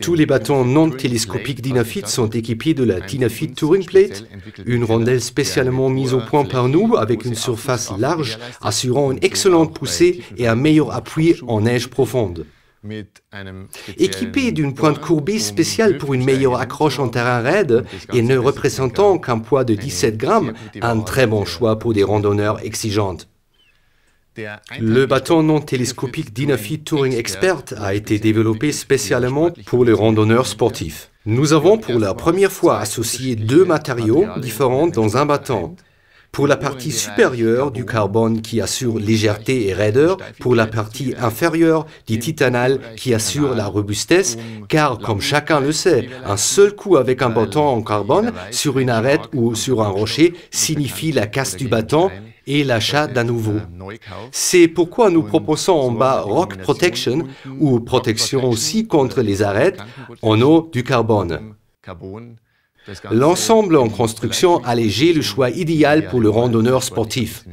Tous les bâtons non télescopiques Dynafit sont équipés de la Dynafit Touring Plate, une rondelle spécialement mise au point par nous avec une surface large assurant une excellente poussée et un meilleur appui en neige profonde. Équipé d'une pointe courbée um spéciale pour une meilleure accroche en terrain raide et ne représentant qu'un poids de 17 grammes, un très bon choix pour des randonneurs exigeantes. Le bâton non télescopique d'Inafi Touring Expert a été développé spécialement pour les randonneurs sportifs. Nous avons pour la première fois associé deux matériaux différents dans un bâton pour la partie supérieure du carbone qui assure légèreté et raideur, pour la partie inférieure du titanal qui assure la robustesse, car comme chacun le sait, un seul coup avec un bâton en carbone sur une arête ou sur un rocher signifie la casse du bâton et l'achat d'un euh, nouveau. C'est pourquoi nous proposons en bas Rock Protection ou protection aussi euh, contre les arêtes en eau du carbone. L'ensemble en construction allégé, le choix idéal pour le randonneur sportif.